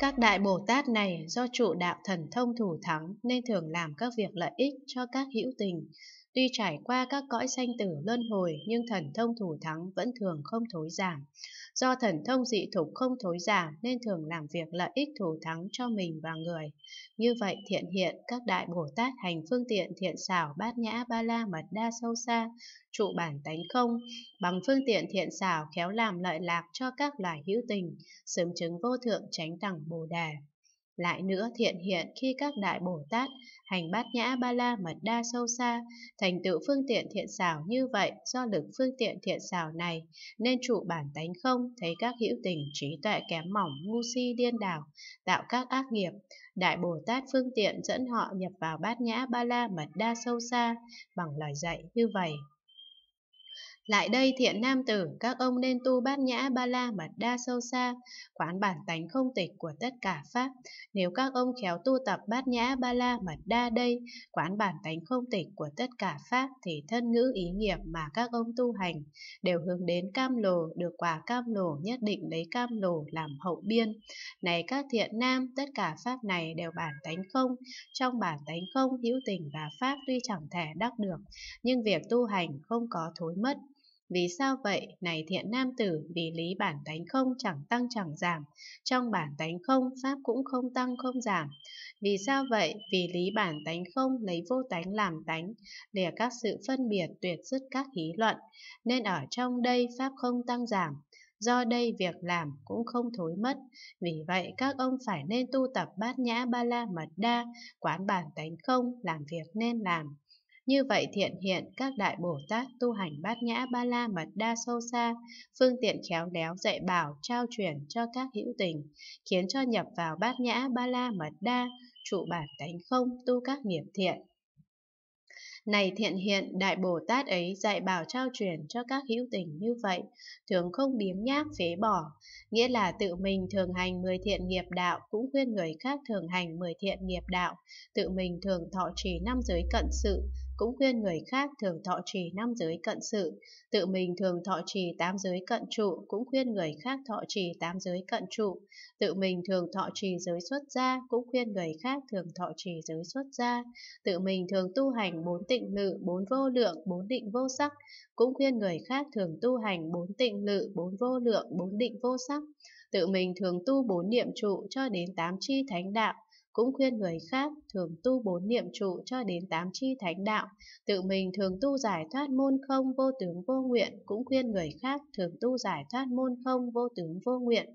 Các đại Bồ Tát này do trụ đạo thần thông thủ thắng nên thường làm các việc lợi ích cho các hữu tình. Tuy trải qua các cõi sanh tử luân hồi nhưng thần thông thủ thắng vẫn thường không thối giảm. Do thần thông dị thục không thối giảm nên thường làm việc lợi ích thủ thắng cho mình và người. Như vậy thiện hiện, các đại Bồ Tát hành phương tiện thiện xảo bát nhã ba la mật đa sâu xa, trụ bản tánh không, bằng phương tiện thiện xảo khéo làm lợi lạc cho các loài hữu tình, sớm chứng vô thượng tránh đẳng Bồ Đề. Lại nữa thiện hiện khi các đại Bồ Tát hành bát nhã ba la mật đa sâu xa, thành tựu phương tiện thiện xảo như vậy do lực phương tiện thiện xảo này, nên trụ bản tánh không, thấy các hữu tình trí tuệ kém mỏng, ngu si điên đảo, tạo các ác nghiệp. Đại Bồ Tát phương tiện dẫn họ nhập vào bát nhã ba la mật đa sâu xa bằng lời dạy như vậy. Lại đây thiện nam tử, các ông nên tu bát nhã ba la mật đa sâu xa, quán bản tánh không tịch của tất cả pháp. Nếu các ông khéo tu tập bát nhã ba la mật đa đây, quán bản tánh không tịch của tất cả pháp thì thân ngữ ý nghiệp mà các ông tu hành đều hướng đến cam lồ, được quả cam lồ nhất định lấy cam lồ làm hậu biên. Này các thiện nam, tất cả pháp này đều bản tánh không, trong bản tánh không hữu tình và pháp tuy chẳng thể đắc được, nhưng việc tu hành không có thối mất. Vì sao vậy? Này thiện nam tử, vì lý bản tánh không chẳng tăng chẳng giảm, trong bản tánh không pháp cũng không tăng không giảm. Vì sao vậy? Vì lý bản tánh không lấy vô tánh làm tánh, để các sự phân biệt tuyệt dứt các hí luận, nên ở trong đây pháp không tăng giảm, Do đây việc làm cũng không thối mất, vì vậy các ông phải nên tu tập bát nhã ba la mật đa, quán bản tánh không, làm việc nên làm. Như vậy thiện hiện các đại Bồ Tát tu hành bát nhã ba la mật đa sâu xa, phương tiện khéo léo dạy bảo, trao truyền cho các hữu tình, khiến cho nhập vào bát nhã ba la mật đa, trụ bản tánh không tu các nghiệp thiện. Này thiện hiện, Đại Bồ Tát ấy dạy bảo trao truyền cho các hữu tình như vậy, thường không biếm nhác phế bỏ, nghĩa là tự mình thường hành mười thiện nghiệp đạo cũng khuyên người khác thường hành mười thiện nghiệp đạo, tự mình thường thọ trì năm giới cận sự, cũng khuyên người khác thường thọ trì năm giới cận sự, tự mình thường thọ trì tám giới cận trụ, cũng khuyên người khác thọ trì tám giới cận trụ, tự mình thường thọ trì giới xuất gia, cũng khuyên người khác thường thọ trì giới xuất gia, tự mình thường tu hành bốn tịnh lự, bốn vô lượng, bốn định vô sắc, cũng khuyên người khác thường tu hành bốn tịnh lự, bốn vô lượng, bốn định vô sắc, tự mình thường tu bốn niệm trụ cho đến tám chi thánh đạo, cũng khuyên người khác thường tu bốn niệm trụ cho đến tám chi thánh đạo, tự mình thường tu giải thoát môn không vô tướng vô nguyện, cũng khuyên người khác thường tu giải thoát môn không vô tướng vô nguyện,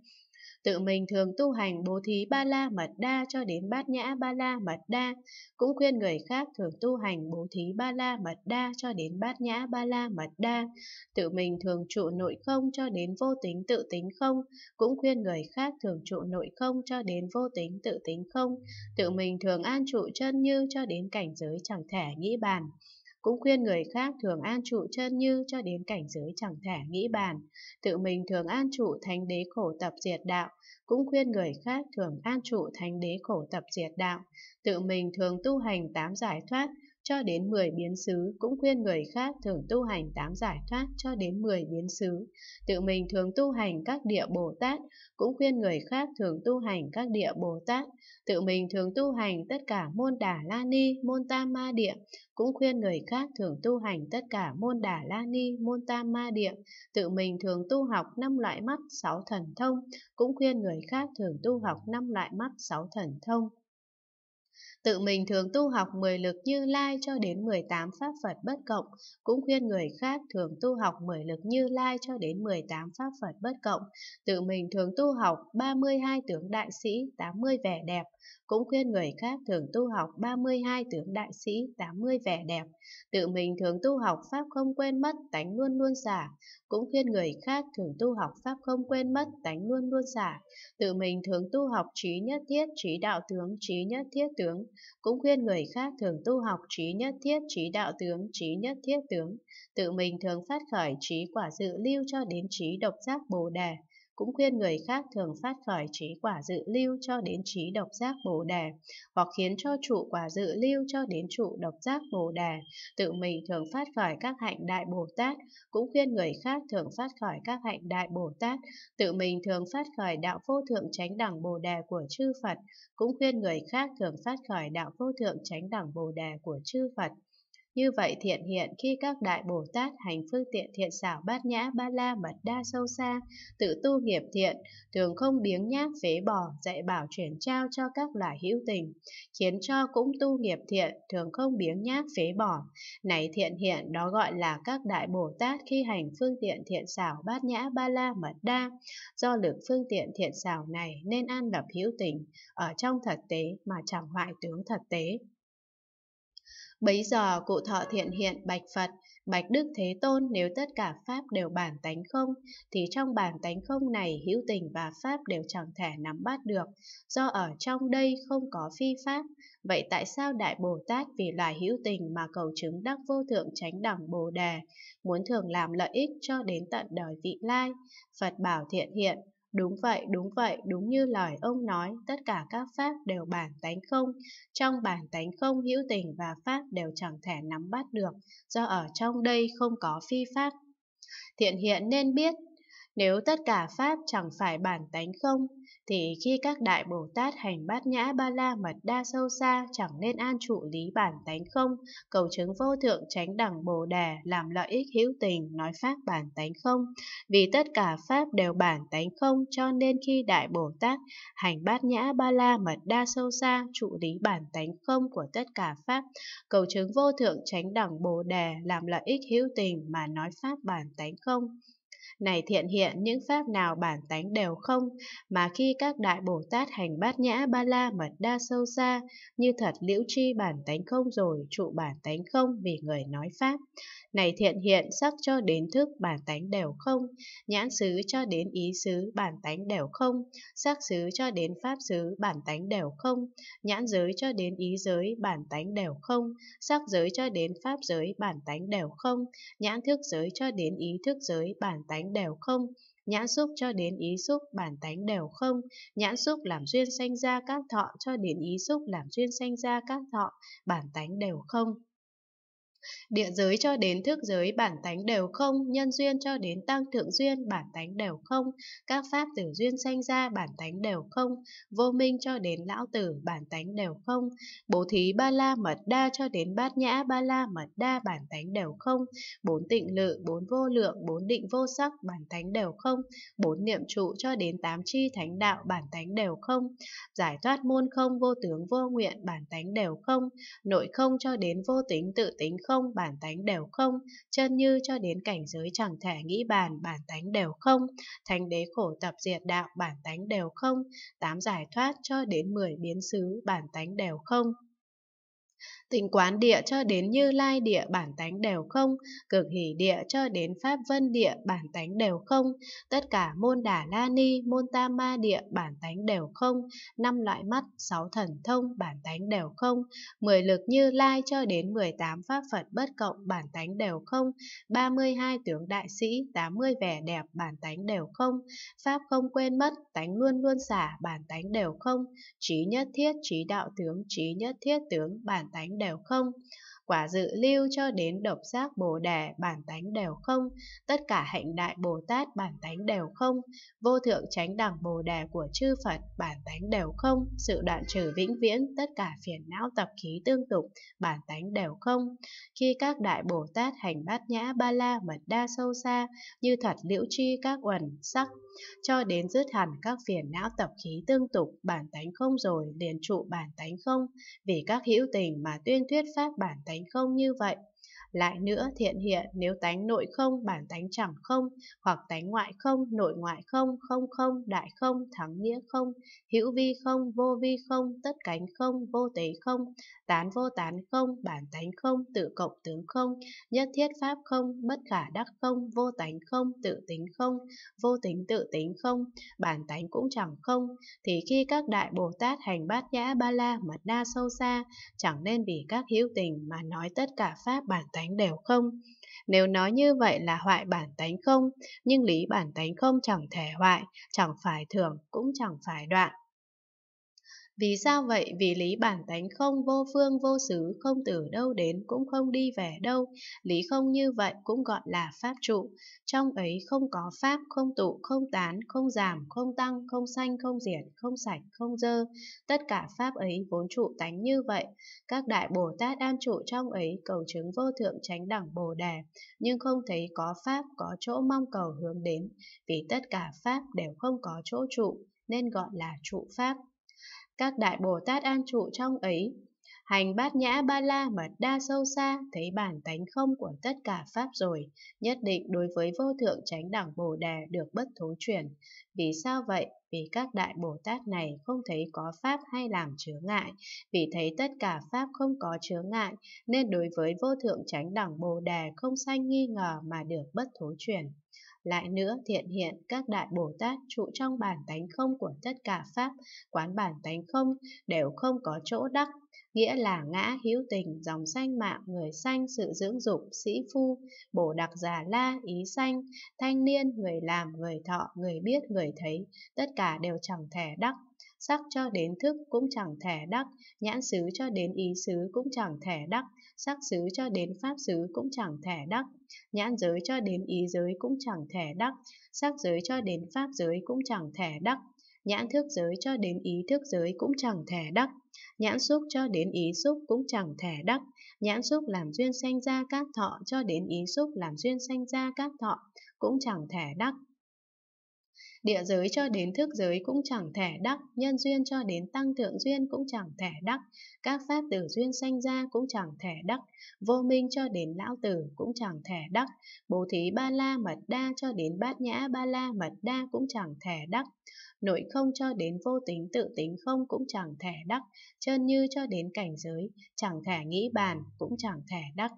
tự mình thường tu hành bố thí ba la mật đa cho đến bát nhã ba la mật đa, cũng khuyên người khác thường tu hành bố thí ba la mật đa cho đến bát nhã ba la mật đa, tự mình thường trụ nội không cho đến vô tính tự tính không, cũng khuyên người khác thường trụ nội không cho đến vô tính tự tính không, tự mình thường an trụ chân như cho đến cảnh giới chẳng thể nghĩ bàn cũng khuyên người khác thường an trụ chân như cho đến cảnh giới chẳng thể nghĩ bàn, tự mình thường an trụ thánh đế khổ tập diệt đạo, cũng khuyên người khác thường an trụ thánh đế khổ tập diệt đạo, tự mình thường tu hành tám giải thoát, cho đến 10 biến xứ cũng khuyên người khác thường tu hành tám giải thoát cho đến 10 biến xứ. Tự mình thường tu hành các địa Bồ Tát cũng khuyên người khác thường tu hành các địa Bồ Tát. Tự mình thường tu hành tất cả môn đà la ni, môn tam ma địa cũng khuyên người khác thường tu hành tất cả môn đà la ni, môn tam ma địa. Tự mình thường tu học năm loại mắt, sáu thần thông cũng khuyên người khác thường tu học năm loại mắt, sáu thần thông. Tự mình thường tu học 10 lực như lai cho đến 18 pháp Phật bất cộng, cũng khuyên người khác thường tu học 10 lực như lai cho đến 18 pháp Phật bất cộng. Tự mình thường tu học 32 tướng đại sĩ, 80 vẻ đẹp, cũng khuyên người khác thường tu học 32 tướng đại sĩ, 80 vẻ đẹp. Tự mình thường tu học pháp không quên mất, tánh luôn luôn giả, cũng khuyên người khác thường tu học pháp không quên mất, tánh luôn luôn giả. Tự mình thường tu học trí nhất thiết, trí đạo tướng, trí nhất thiết tướng, cũng khuyên người khác thường tu học trí nhất thiết trí đạo tướng, trí nhất thiết tướng, tự mình thường phát khởi trí quả dự lưu cho đến trí độc giác bồ đề, cũng khuyên người khác thường phát khỏi trí quả dự lưu cho đến trí độc giác bồ đề, hoặc khiến cho trụ quả dự lưu cho đến trụ độc giác bồ đề, tự mình thường phát khỏi các hạnh đại Bồ Tát, cũng khuyên người khác thường phát khỏi các hạnh đại Bồ Tát, tự mình thường phát khỏi đạo vô thượng chánh đẳng Bồ đề của chư Phật, cũng khuyên người khác thường phát khỏi đạo vô thượng chánh đẳng Bồ đề của chư Phật. Như vậy thiện hiện khi các đại Bồ Tát hành phương tiện thiện xảo bát nhã ba la mật đa sâu xa, tự tu nghiệp thiện, thường không biếng nhác phế bỏ, dạy bảo chuyển trao cho các loài hữu tình, khiến cho cũng tu nghiệp thiện, thường không biếng nhác phế bỏ. Này thiện hiện đó gọi là các đại Bồ Tát khi hành phương tiện thiện xảo bát nhã ba la mật đa. Do lực phương tiện thiện xảo này nên an lập hữu tình, ở trong thật tế mà chẳng hoại tướng thật tế. Bấy giờ cụ thọ thiện hiện bạch Phật, bạch Đức Thế Tôn nếu tất cả Pháp đều bản tánh không, thì trong bản tánh không này hữu tình và Pháp đều chẳng thể nắm bắt được, do ở trong đây không có phi Pháp. Vậy tại sao Đại Bồ Tát vì loài hữu tình mà cầu chứng đắc vô thượng chánh đẳng Bồ Đề, muốn thường làm lợi ích cho đến tận đời vị lai? Phật bảo thiện hiện, Đúng vậy, đúng vậy, đúng như lời ông nói, tất cả các pháp đều bản tánh không. Trong bản tánh không hữu tình và pháp đều chẳng thể nắm bắt được, do ở trong đây không có phi pháp. Thiện hiện nên biết, nếu tất cả Pháp chẳng phải bản tánh không, thì khi các Đại Bồ Tát hành bát nhã ba la mật đa sâu xa chẳng nên an trụ lý bản tánh không, cầu chứng vô thượng tránh đẳng Bồ đề làm lợi ích hữu tình nói Pháp bản tánh không. Vì tất cả Pháp đều bản tánh không cho nên khi Đại Bồ Tát hành bát nhã ba la mật đa sâu xa trụ lý bản tánh không của tất cả Pháp, cầu chứng vô thượng tránh đẳng Bồ đề làm lợi ích hữu tình mà nói Pháp bản tánh không này thiện hiện những pháp nào bản tánh đều không, mà khi các đại Bồ Tát hành bát nhã ba la mật đa sâu xa, như thật liễu tri bản tánh không rồi, trụ bản tánh không vì người nói pháp. Này thiện hiện sắc cho đến thức bản tánh đều không, nhãn xứ cho đến ý xứ bản tánh đều không, sắc xứ cho đến pháp xứ bản tánh đều không, nhãn giới cho đến ý giới bản tánh đều không, sắc giới cho đến pháp giới bản tánh đều không, nhãn thức giới cho đến ý thức giới bản tánh tánh đều không, nhãn xúc cho đến ý xúc bản tánh đều không, nhãn xúc làm duyên sanh ra các thọ cho đến ý xúc làm duyên sanh ra các thọ, bản tánh đều không địa giới cho đến thức giới bản tánh đều không, nhân duyên cho đến tăng thượng duyên bản tánh đều không, các pháp tử duyên sanh ra bản tánh đều không, vô minh cho đến lão tử bản tánh đều không, bố thí ba la mật đa cho đến bát nhã ba la mật đa bản tánh đều không, bốn tịnh lự, bốn vô lượng, bốn định vô sắc bản tánh đều không, bốn niệm trụ cho đến tám chi thánh đạo bản tánh đều không, giải thoát môn không vô tướng vô nguyện bản tánh đều không, nội không cho đến vô tính tự tính không không, bản tánh đều không, chân như cho đến cảnh giới chẳng thể nghĩ bàn, bản tánh đều không, thánh đế khổ tập diệt đạo, bản tánh đều không, tám giải thoát cho đến mười biến xứ, bản tánh đều không tịnh quán địa cho đến Như Lai địa bản tánh đều không, cực hỷ địa cho đến Pháp Vân địa bản tánh đều không, tất cả môn đà la ni, môn tam ma địa bản tánh đều không, năm loại mắt, sáu thần thông bản tánh đều không, mười lực Như Lai cho đến mười tám pháp Phật bất cộng bản tánh đều không, ba mươi hai tướng đại sĩ, tám mươi vẻ đẹp bản tánh đều không, pháp không quên mất, tánh luôn luôn xả bản tánh đều không, trí nhất thiết trí đạo tướng, trí nhất thiết tướng bản tánh đều không, quả dự lưu cho đến độc giác bồ đề bản tánh đều không, tất cả hạnh đại Bồ Tát bản tánh đều không, vô thượng chánh đẳng Bồ đề của chư Phật bản tánh đều không, sự đoạn trừ vĩnh viễn tất cả phiền não tập khí tương tục bản tánh đều không. Khi các đại Bồ Tát hành bát nhã ba la mật đa sâu xa, như thật liễu tri các uẩn sắc cho đến dứt hẳn các phiền não tập khí tương tục bản tánh không rồi liền trụ bản tánh không, vì các hữu tình mà tuyên thuyết pháp bản tánh không như vậy. Lại nữa thiện hiện nếu tánh nội không bản tánh chẳng không, hoặc tánh ngoại không, nội ngoại không, không không, đại không, thắng nghĩa không, hữu vi không, vô vi không, tất cánh không, vô tế không, tán vô tán không, bản tánh không, tự cộng tướng không, nhất thiết pháp không, bất khả đắc không, vô tánh không, tự tính không, vô tính tự tính không, bản tánh cũng chẳng không, thì khi các đại Bồ Tát hành bát nhã ba la mật đa sâu xa, chẳng nên vì các hữu tình mà nói tất cả pháp bản tánh tánh đều không. Nếu nói như vậy là hoại bản tánh không, nhưng lý bản tánh không chẳng thể hoại, chẳng phải thường cũng chẳng phải đoạn. Vì sao vậy? Vì lý bản tánh không vô phương vô xứ, không từ đâu đến cũng không đi về đâu. Lý không như vậy cũng gọi là pháp trụ. Trong ấy không có pháp, không tụ, không tán, không giảm, không tăng, không sanh, không diệt, không sạch, không dơ. Tất cả pháp ấy vốn trụ tánh như vậy. Các đại Bồ Tát an trụ trong ấy cầu chứng vô thượng tránh đẳng Bồ Đề, nhưng không thấy có pháp có chỗ mong cầu hướng đến, vì tất cả pháp đều không có chỗ trụ, nên gọi là trụ pháp. Các đại Bồ Tát an trụ trong ấy, hành bát nhã ba la mật đa sâu xa, thấy bản tánh không của tất cả Pháp rồi, nhất định đối với vô thượng tránh đẳng Bồ đề được bất thối chuyển. Vì sao vậy? vì các đại Bồ Tát này không thấy có pháp hay làm chứa ngại, vì thấy tất cả pháp không có chứa ngại, nên đối với vô thượng chánh đẳng Bồ Đề không sanh nghi ngờ mà được bất thối chuyển. Lại nữa, thiện hiện các đại Bồ Tát trụ trong bản tánh không của tất cả pháp, quán bản tánh không đều không có chỗ đắc, nghĩa là ngã hữu tình, dòng sanh mạng, người sanh, sự dưỡng dục, sĩ phu, bổ đặc già la, ý sanh, thanh niên, người làm, người thọ, người biết, người thấy, tất cả đều chẳng thể đắc, sắc cho đến thức cũng chẳng thể đắc, nhãn xứ cho đến ý xứ cũng chẳng thể đắc, sắc xứ cho đến pháp xứ cũng chẳng thể đắc, nhãn giới cho đến ý giới cũng chẳng thể đắc, sắc giới cho đến pháp giới cũng chẳng thể đắc, nhãn thức giới cho đến ý thức giới cũng chẳng thể đắc, nhãn xúc cho đến ý xúc cũng chẳng thể đắc, nhãn xúc làm duyên sanh ra các thọ cho đến ý xúc làm duyên sanh ra các thọ cũng chẳng thể đắc. Địa giới cho đến thức giới cũng chẳng thể đắc, nhân duyên cho đến tăng thượng duyên cũng chẳng thể đắc, các pháp tử duyên sanh ra cũng chẳng thể đắc, vô minh cho đến lão tử cũng chẳng thể đắc, bố thí ba la mật đa cho đến bát nhã ba la mật đa cũng chẳng thể đắc, nội không cho đến vô tính tự tính không cũng chẳng thể đắc, chân như cho đến cảnh giới, chẳng thể nghĩ bàn cũng chẳng thể đắc.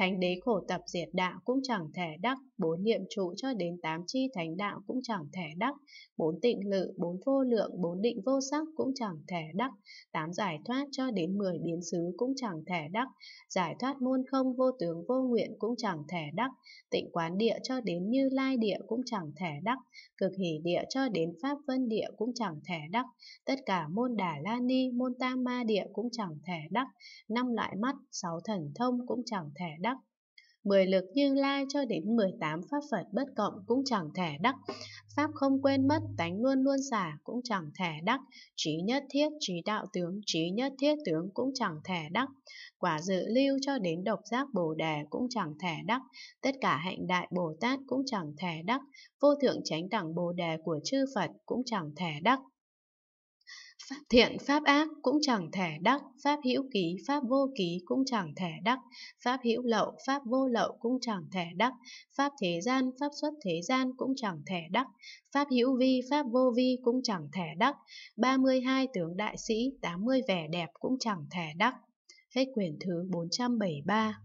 Thánh đế khổ tập diệt đạo cũng chẳng thể đắc, bốn niệm trụ cho đến tám chi thánh đạo cũng chẳng thể đắc, bốn tịnh lự, bốn vô lượng, bốn định vô sắc cũng chẳng thể đắc, tám giải thoát cho đến mười biến xứ cũng chẳng thể đắc, giải thoát môn không vô tướng vô nguyện cũng chẳng thể đắc, tịnh quán địa cho đến như lai địa cũng chẳng thể đắc, cực hỷ địa cho đến pháp vân địa cũng chẳng thể đắc, tất cả môn đà la ni, môn tam ma địa cũng chẳng thể đắc, năm loại mắt, sáu thần thông cũng chẳng thể đắc, 10 lực như lai cho đến 18 pháp Phật bất cộng cũng chẳng thể đắc. Pháp không quên mất, tánh luôn luôn giả cũng chẳng thể đắc. Trí nhất thiết, trí đạo tướng, trí nhất thiết tướng cũng chẳng thể đắc. Quả dự lưu cho đến độc giác bồ đề cũng chẳng thể đắc. Tất cả hạnh đại Bồ Tát cũng chẳng thể đắc. Vô thượng chánh đẳng Bồ đề của chư Phật cũng chẳng thể đắc. Thiện pháp ác cũng chẳng thể đắc, pháp hữu ký, pháp vô ký cũng chẳng thể đắc, pháp hữu lậu, pháp vô lậu cũng chẳng thể đắc, pháp thế gian, pháp xuất thế gian cũng chẳng thể đắc, pháp hữu vi, pháp vô vi cũng chẳng thể đắc, 32 tướng đại sĩ, 80 vẻ đẹp cũng chẳng thể đắc. Hết quyển thứ 473